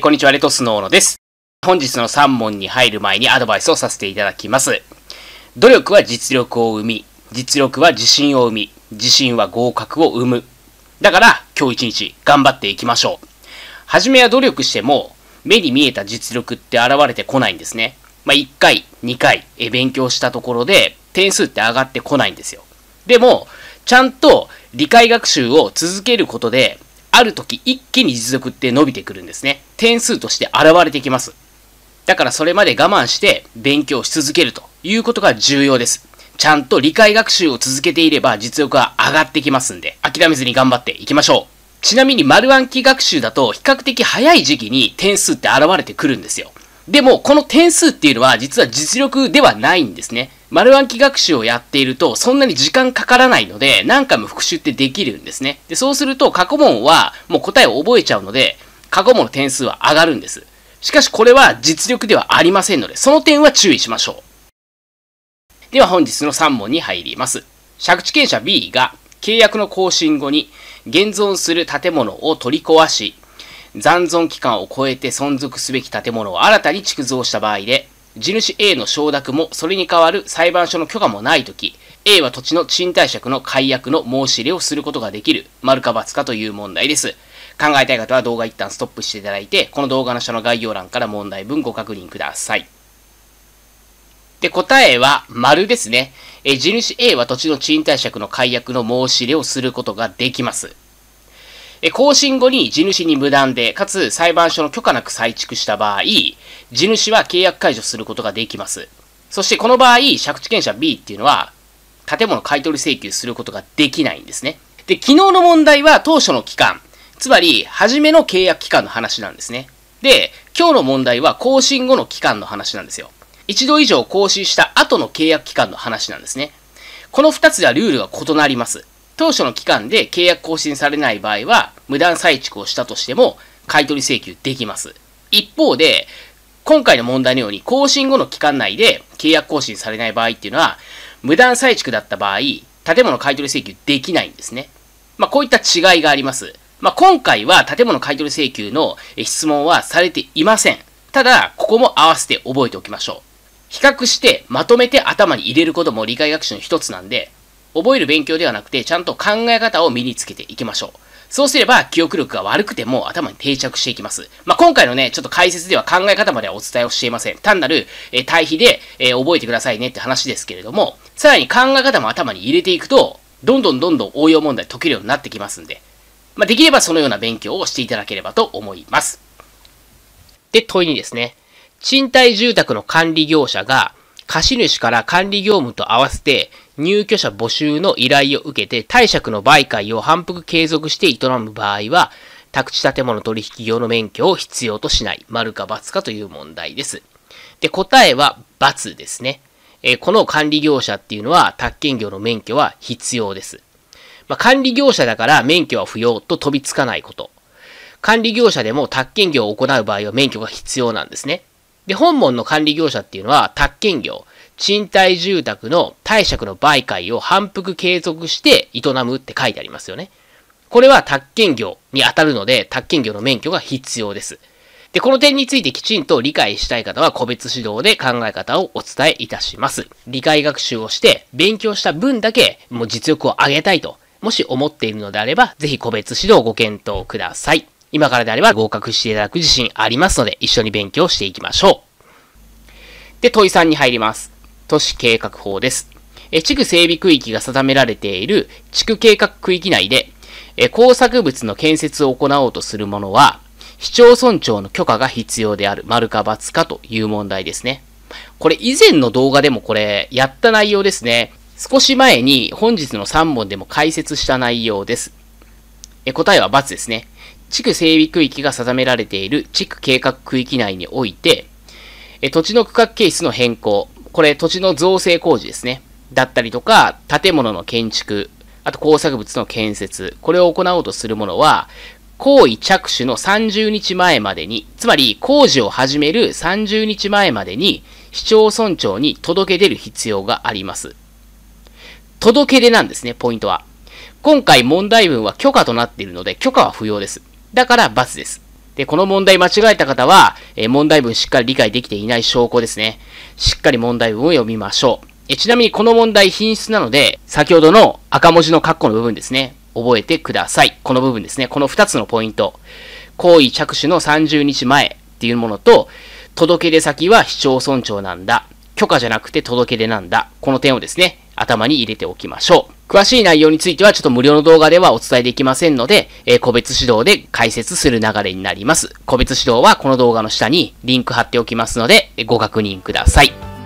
こんにちは、レトスノーノです。本日の3問に入る前にアドバイスをさせていただきます。努力は実力を生み、実力は自信を生み、自信は合格を生む。だから、今日一日頑張っていきましょう。はじめは努力しても、目に見えた実力って現れてこないんですね。まあ、1回、2回、え、勉強したところで、点数って上がってこないんですよ。でも、ちゃんと理解学習を続けることで、ある時一気に実力って伸びてくるんですね。点数として現れてきます。だからそれまで我慢して勉強し続けるということが重要です。ちゃんと理解学習を続けていれば実力は上がってきますんで、諦めずに頑張っていきましょう。ちなみに丸暗記学習だと比較的早い時期に点数って現れてくるんですよ。でも、この点数っていうのは実は実力ではないんですね。丸暗記学習をやっていると、そんなに時間かからないので、何回も復習ってできるんですね。で、そうすると、過去問は、もう答えを覚えちゃうので、過去問の点数は上がるんです。しかし、これは実力ではありませんので、その点は注意しましょう。では、本日の3問に入ります。借地権者 B が、契約の更新後に、現存する建物を取り壊し、残存期間を超えて存続すべき建物を新たに築造した場合で、地主 A の承諾もそれに代わる裁判所の許可もないとき、A は土地の賃貸借の解約の申し入れをすることができる、丸か×かという問題です。考えたい方は動画一旦ストップしていただいて、この動画の下の概要欄から問題文ご確認ください。で、答えは、丸ですね。え、地主 A は土地の賃貸借の解約の申し入れをすることができます。更新後に地主に無断で、かつ裁判所の許可なく再築した場合、地主は契約解除することができます。そしてこの場合、借地権者 B っていうのは、建物買取請求することができないんですね。で、昨日の問題は当初の期間、つまり、初めの契約期間の話なんですね。で、今日の問題は更新後の期間の話なんですよ。一度以上更新した後の契約期間の話なんですね。この2つではルールが異なります。当初の期間で契約更新されない場合は、無断再築をしたとしても、買取請求できます。一方で、今回の問題のように、更新後の期間内で契約更新されない場合っていうのは、無断再築だった場合、建物買取請求できないんですね。まあ、こういった違いがあります。まあ、今回は建物買取請求の質問はされていません。ただ、ここも合わせて覚えておきましょう。比較してまとめて頭に入れることも理解学習の一つなんで、覚える勉強ではなくて、ちゃんと考え方を身につけていきましょう。そうすれば記憶力が悪くても頭に定着していきます。まあ、今回のね、ちょっと解説では考え方まではお伝えをしていません。単なる、えー、対比で、えー、覚えてくださいねって話ですけれども、さらに考え方も頭に入れていくと、どんどんどんどん応用問題解けるようになってきますんで、まあ、できればそのような勉強をしていただければと思います。で、問いにですね、賃貸住宅の管理業者が貸主から管理業務と合わせて入居者募集の依頼を受けて貸借の媒介を反復継続して営む場合は、宅地建物取引業の免許を必要としない、丸か×かという問題です。で、答えは×ですね。えー、この管理業者っていうのは、宅建業の免許は必要です。まあ、管理業者だから免許は不要と飛びつかないこと。管理業者でも宅建業を行う場合は免許が必要なんですね。で、本門の管理業者っていうのは、宅建業、賃貸住宅の貸借の媒介を反復継続して営むって書いてありますよね。これは宅建業に当たるので、宅建業の免許が必要です。で、この点についてきちんと理解したい方は個別指導で考え方をお伝えいたします。理解学習をして勉強した分だけもう実力を上げたいと、もし思っているのであれば、ぜひ個別指導をご検討ください。今からであれば合格していただく自信ありますので、一緒に勉強していきましょう。で、問い3に入ります。都市計画法です。え地区整備区域が定められている地区計画区域内で、え工作物の建設を行おうとするものは、市町村長の許可が必要である、丸か罰かという問題ですね。これ以前の動画でもこれやった内容ですね。少し前に本日の3本でも解説した内容です。え答えは罰ですね。地区整備区域が定められている地区計画区域内において、え土地の区画形質の変更、これ土地の造成工事ですね。だったりとか、建物の建築、あと工作物の建設、これを行おうとするものは、行為着手の30日前までに、つまり工事を始める30日前までに、市町村長に届け出る必要があります。届け出なんですね、ポイントは。今回問題文は許可となっているので、許可は不要です。だから×です。で、この問題間違えた方は、えー、問題文しっかり理解できていない証拠ですね。しっかり問題文を読みましょう。えちなみにこの問題品質なので、先ほどの赤文字の括弧の部分ですね。覚えてください。この部分ですね。この2つのポイント。行為着手の30日前っていうものと、届け出先は市町村長なんだ。許可じゃなくて届け出なんだ。この点をですね、頭に入れておきましょう。詳しい内容についてはちょっと無料の動画ではお伝えできませんので、えー、個別指導で解説する流れになります。個別指導はこの動画の下にリンク貼っておきますので、ご確認ください。